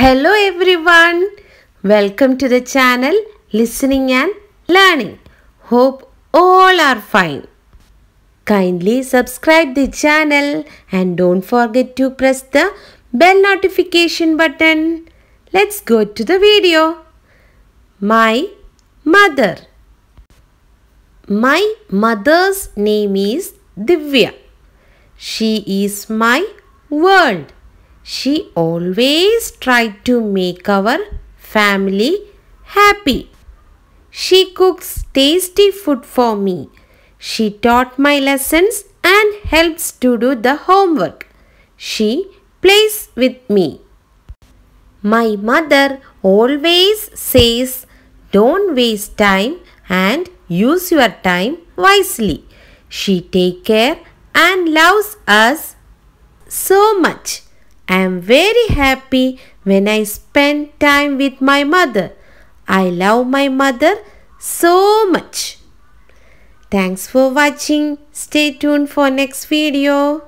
Hello everyone. Welcome to the channel Listening and Learning. Hope all are fine. Kindly subscribe the channel and don't forget to press the bell notification button. Let's go to the video. My mother. My mother's name is Divya. She is my world. She always tried to make our family happy. She cooks tasty food for me. She taught my lessons and helps to do the homework. She plays with me. My mother always says, Don't waste time and use your time wisely. She take care and loves us so much. I am very happy when I spend time with my mother. I love my mother so much. Thanks for watching. Stay tuned for next video.